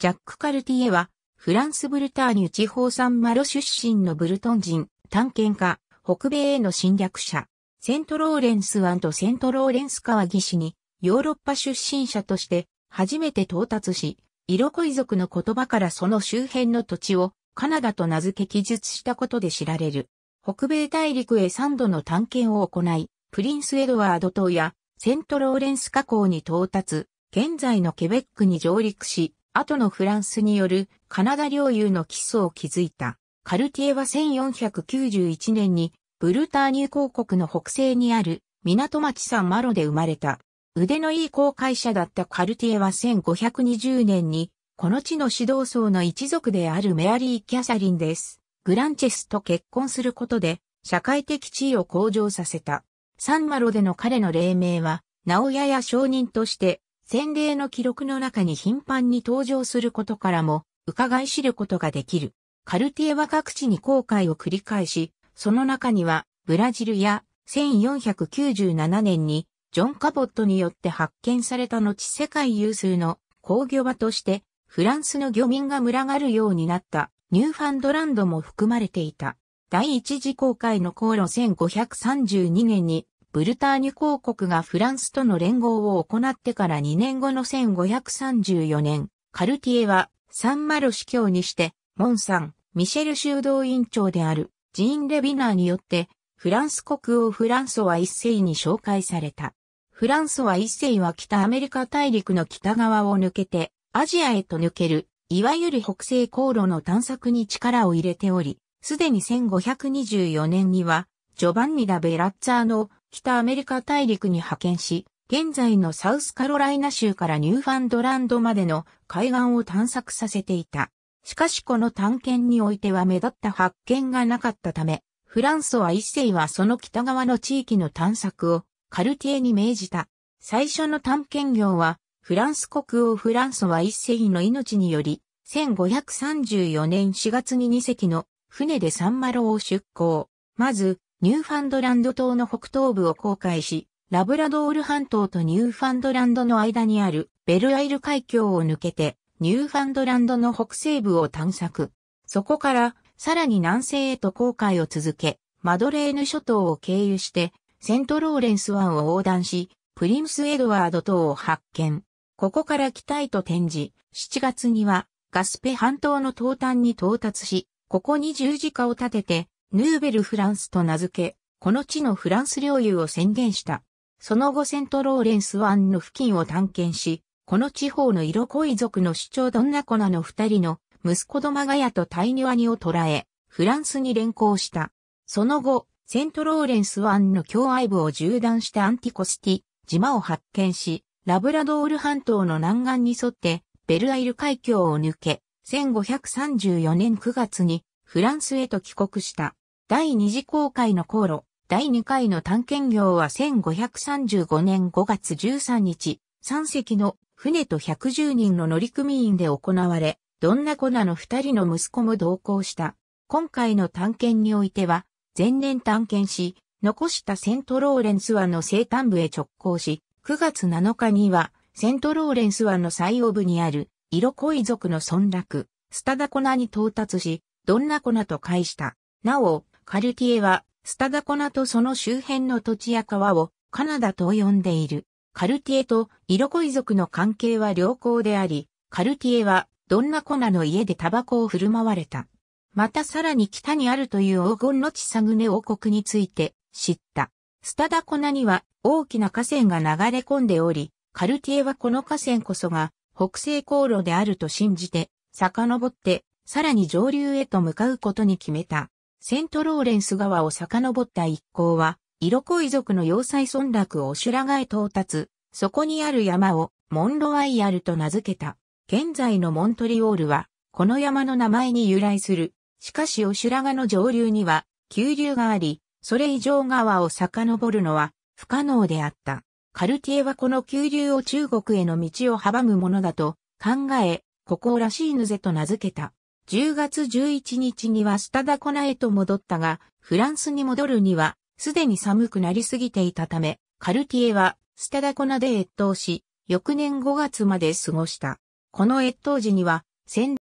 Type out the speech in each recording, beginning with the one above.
ジャック・カルティエは、フランス・ブルターニュ地方サンマロ出身のブルトン人、探検家、北米への侵略者、セントローレンス湾とセントローレンス川岸に、ヨーロッパ出身者として、初めて到達し、色恋族の言葉からその周辺の土地を、カナダと名付け記述したことで知られる。北米大陸へ3度の探検を行い、プリンス・エドワード島やセントローレンス河口に到達、現在のケベックに上陸し、後のフランスによるカナダ領有の基礎を築いた。カルティエは1491年にブルターニュ公国の北西にある港町サンマロで生まれた。腕のいい航海者だったカルティエは1520年にこの地の指導層の一族であるメアリー・キャサリンです。グランチェスと結婚することで社会的地位を向上させた。サンマロでの彼の黎明は、名親や証人として先例の記録の中に頻繁に登場することからも、伺い知ることができる。カルティエは各地に航海を繰り返し、その中には、ブラジルや、1497年に、ジョン・カボットによって発見された後世界有数の工業場として、フランスの漁民が群がるようになったニューファンドランドも含まれていた。第一次航海の航路1532年にブルターニュ公国がフランスとの連合を行ってから2年後の1534年、カルティエはサンマル司教にして、モンサン、ミシェル修道院長であるジーン・レビナーによって、フランス国王フランソワ一世に紹介された。フランソワ一世は北アメリカ大陸の北側を抜けて、アジアへと抜ける、いわゆる北西航路の探索に力を入れており、すでに1524年には、ジョバンニ・ダ・ベラッツァーの北アメリカ大陸に派遣し、現在のサウスカロライナ州からニューファンドランドまでの海岸を探索させていた。しかしこの探検においては目立った発見がなかったため、フランソワ一世はその北側の地域の探索をカルティエに命じた。最初の探検業は、フランス国王フランソワ一世の命により、1534年4月に2隻の船でサンマロを出港。まず、ニューファンドランド島の北東部を航海し、ラブラドール半島とニューファンドランドの間にあるベルアイル海峡を抜けて、ニューファンドランドの北西部を探索。そこから、さらに南西へと航海を続け、マドレーヌ諸島を経由して、セントローレンス湾を横断し、プリンスエドワード島を発見。ここから北へと転じ、7月にはガスペ半島の東端に到達し、ここに十字架を立てて、ヌーベルフランスと名付け、この地のフランス領有を宣言した。その後セントローレンス湾の付近を探検し、この地方の色恋族の主張ドンナコナの二人の息子ドマガヤとタイニワニを捕らえ、フランスに連行した。その後、セントローレンス湾の境愛部を縦断したアンティコスティ、島を発見し、ラブラドール半島の南岸に沿って、ベルアイル海峡を抜け、1534年9月にフランスへと帰国した。第二次航海の航路、第2回の探検業は1535年5月13日、3隻の船と110人の乗組員で行われ、どんな粉の二人の息子も同行した。今回の探検においては、前年探検し、残したセントローレンス湾の西端部へ直行し、9月7日には、セントローレンス湾の最央部にある、色恋族の村落、スタダコナに到達し、どんな粉と返した。なお、カルティエは、スタダコナとその周辺の土地や川をカナダと呼んでいる。カルティエとイロコイ族の関係は良好であり、カルティエはどんなコナの家でタバコを振る舞われた。またさらに北にあるという黄金の地サグネ王国について知った。スタダコナには大きな河川が流れ込んでおり、カルティエはこの河川こそが北西航路であると信じて、遡って、さらに上流へと向かうことに決めた。セントローレンス川を遡った一行は、色恋族の要塞村落を修羅街到達、そこにある山をモンロワイアルと名付けた。現在のモントリオールは、この山の名前に由来する。しかしオシュラガの上流には、急流があり、それ以上川を遡るのは不可能であった。カルティエはこの急流を中国への道を阻むものだと考え、ここらしいヌゼと名付けた。10月11日にはスタダコナへと戻ったが、フランスに戻るには、すでに寒くなりすぎていたため、カルティエは、スタダコナで越冬し、翌年5月まで過ごした。この越冬時には、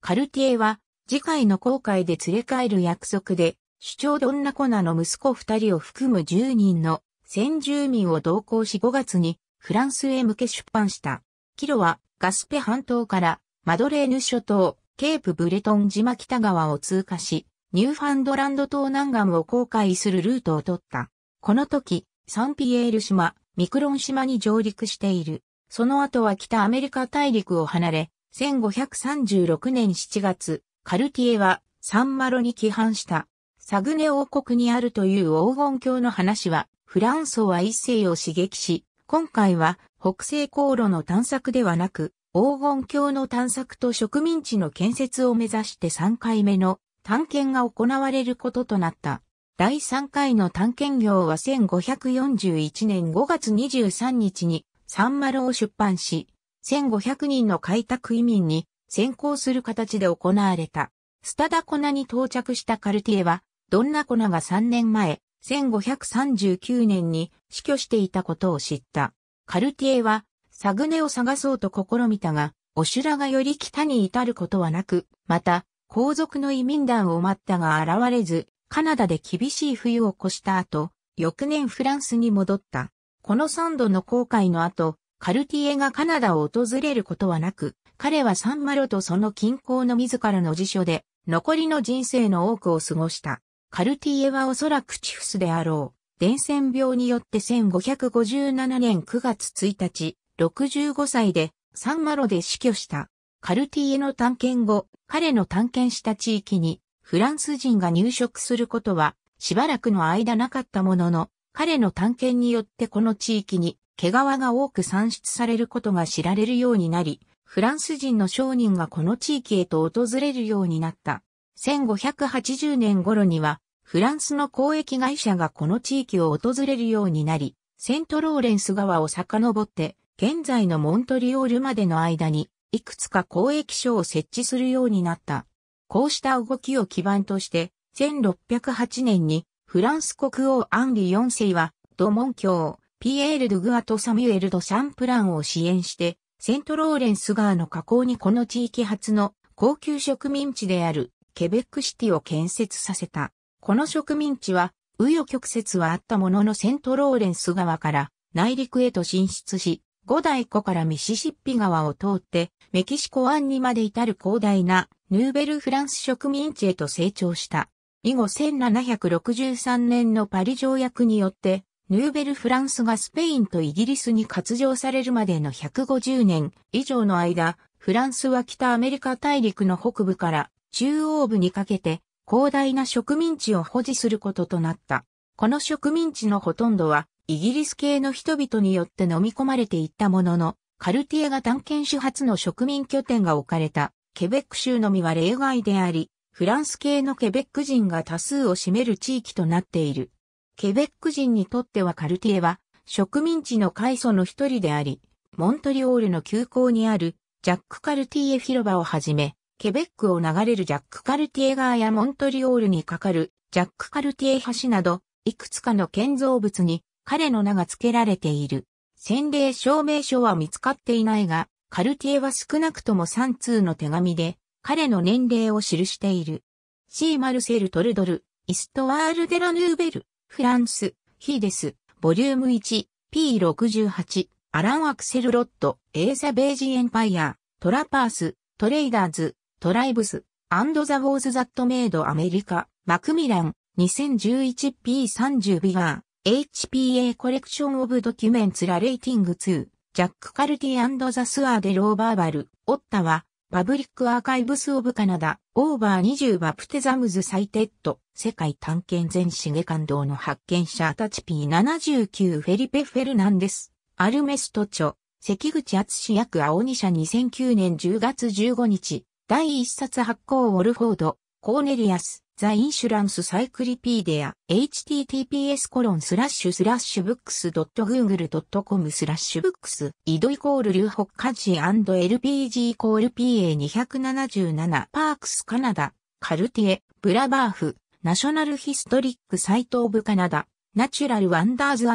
カルティエは、次回の航海で連れ帰る約束で、主張ドンナコナの息子2人を含む10人の先住民を同行し5月にフランスへ向け出版した。キロはガスペ半島からマドレーヌ諸島、ケープブレトン島北側を通過し、ニューファンドランド島南岸を航海するルートを取った。この時、サンピエール島、ミクロン島に上陸している。その後は北アメリカ大陸を離れ、1536年7月、カルティエはサンマロに帰還した。サグネ王国にあるという黄金鏡の話は、フランソは一世を刺激し、今回は北西航路の探索ではなく、黄金郷の探索と植民地の建設を目指して3回目の探検が行われることとなった。第3回の探検業は1541年5月23日にサンマルを出版し、1500人の開拓移民に先行する形で行われた。スタダコナに到着したカルティエは、ドンナが3年前、1539年に死去していたことを知った。カルティエはサグネを探そうと試みたが、オシュラがより北に至ることはなく、また、皇族の移民団を待ったが現れず、カナダで厳しい冬を越した後、翌年フランスに戻った。この三度の航海の後、カルティエがカナダを訪れることはなく、彼はサンマロとその近郊の自らの辞書で、残りの人生の多くを過ごした。カルティエはおそらくチフスであろう。伝染病によって1557年9月1日、65歳でサンマロで死去した。カルティエの探検後、彼の探検した地域にフランス人が入植することはしばらくの間なかったものの、彼の探検によってこの地域に毛皮が多く産出されることが知られるようになり、フランス人の商人がこの地域へと訪れるようになった。1580年頃には、フランスの交易会社がこの地域を訪れるようになり、セントローレンス川を遡って、現在のモントリオールまでの間に、いくつか交易所を設置するようになった。こうした動きを基盤として、1608年にフランス国王アンリ4世は、ドモン教、ピエール・ドゥグアとサミュエル・ド・シャンプランを支援して、セントローレンス川の河口にこの地域初の高級植民地であるケベックシティを建設させた。この植民地は、右与曲折はあったもののセントローレンス川から内陸へと進出し、五大湖からミシシッピ川を通って、メキシコ湾にまで至る広大なヌーベルフランス植民地へと成長した。以後1763年のパリ条約によって、ヌーベルフランスがスペインとイギリスに割譲されるまでの150年以上の間、フランスは北アメリカ大陸の北部から中央部にかけて広大な植民地を保持することとなった。この植民地のほとんどはイギリス系の人々によって飲み込まれていったものの、カルティエが探検主発の植民拠点が置かれた、ケベック州のみは例外であり、フランス系のケベック人が多数を占める地域となっている。ケベック人にとってはカルティエは植民地の階層の一人であり、モントリオールの急行にあるジャック・カルティエ広場をはじめ、ケベックを流れるジャック・カルティエ川やモントリオールに架かるジャック・カルティエ橋など、いくつかの建造物に彼の名が付けられている。洗礼証明書は見つかっていないが、カルティエは少なくとも3通の手紙で、彼の年齢を記している。C. マルセル・トルドル、イストワール・デラ・ヌーベル、フランス、ヒーデス、ボリューム1、P68、アラン・アクセル・ロット、エーサ・ベージ・エンパイア、トラパース、トレイダーズ、トライブス、アンド・ザ・ウォーズ・ザット・メイド・アメリカ、マクミラン、2011P30 ビガー、HPA コレクションオブドキュメンツラレイティング2、ジャック・カルティザ・スアーデ・ローバーバル、オッタは、パブリック・アーカイブス・オブ・カナダ、オーバー20バプテザムズ・サイテッド、世界探検全資下感動の発見者アタチ P79 フェリペ・フェルナンデス、アルメスト著、関口厚志役青二社2009年10月15日、第一冊発行オルフォード、コーネリアス、ザ・インシュランス・サイクリピーデア、https コロンスラッシュスラッシュブックス .google.com スラッシュブックス、イドイコール流北家事 &LPG イコール PA277 パークスカナダ、カルティエ、ブラバーフ、ナショナルヒストリックサイトオブカナダ、ナチュラル・ワンダーズ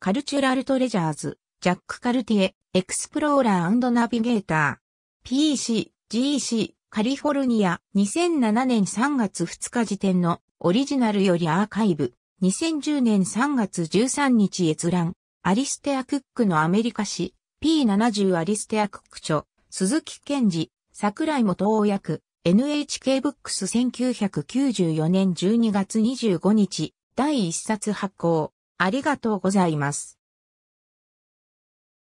カルチュラル・トレジャーズ、ジャック・カルティエ、エクスプローラーナビゲーター、PC、GC、カリフォルニア、2007年3月2日時点のオリジナルよりアーカイブ、2010年3月13日閲覧、アリステア・クックのアメリカ史、P70 アリステア・クック著、鈴木健二、桜井元大役、NHK ブックス1994年12月25日、第1冊発行、ありがとうございます。